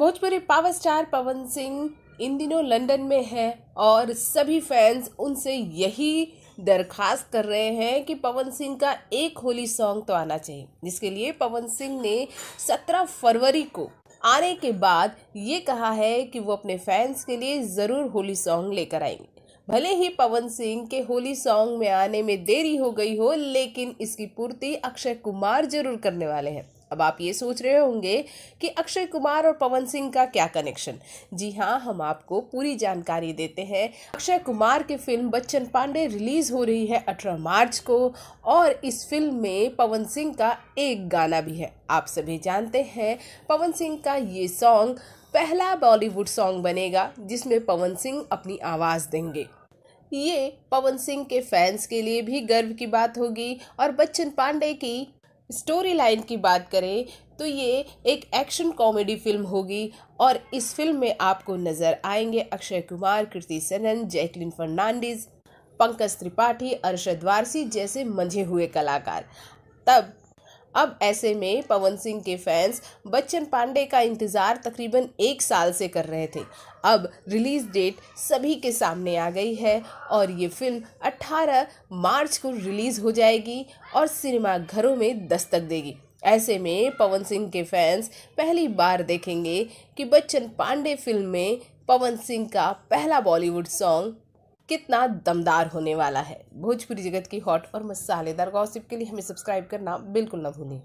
Bhojpuri power star Pawan Singh इन दिनों London में है और सभी फैंस उनसे यही दरखास्त कर रहे हैं कि पवन सिंह का एक होली सॉन्ग तो आना चाहिए जिसके लिए पवन सिंह ने 17 फरवरी को आने के बाद ये कहा है कि वो अपने फैंस के लिए ज़रूर होली सॉन्ग लेकर आएंगे भले ही पवन सिंह के होली सॉन्ग में आने में देरी हो गई हो लेकिन इसकी पूर्ति अक्षय कुमार जरूर करने वाले हैं अब आप ये सोच रहे होंगे कि अक्षय कुमार और पवन सिंह का क्या कनेक्शन जी हाँ हम आपको पूरी जानकारी देते हैं अक्षय कुमार की फिल्म बच्चन पांडे रिलीज़ हो रही है अठारह मार्च को और इस फिल्म में पवन सिंह का एक गाना भी है आप सभी जानते हैं पवन सिंह का ये सॉन्ग पहला बॉलीवुड सॉन्ग बनेगा जिसमें पवन सिंह अपनी आवाज़ देंगे ये पवन सिंह के फैंस के लिए भी गर्व की बात होगी और बच्चन पांडे की स्टोरी लाइन की बात करें तो ये एक एक्शन कॉमेडी फिल्म होगी और इस फिल्म में आपको नज़र आएंगे अक्षय कुमार कृति सेनन जैकलिन फर्नांडिस पंकज त्रिपाठी अर्षद वारसी जैसे मंझे हुए कलाकार तब अब ऐसे में पवन सिंह के फैंस बच्चन पांडे का इंतज़ार तकरीबन एक साल से कर रहे थे अब रिलीज़ डेट सभी के सामने आ गई है और ये फिल्म 18 मार्च को रिलीज़ हो जाएगी और सिनेमा घरों में दस्तक देगी ऐसे में पवन सिंह के फैंस पहली बार देखेंगे कि बच्चन पांडे फिल्म में पवन सिंह का पहला बॉलीवुड सॉन्ग कितना दमदार होने वाला है भोजपुरी जगत की हॉट और मसालेदार गॉसिप के लिए हमें सब्सक्राइब करना बिल्कुल ना भूलें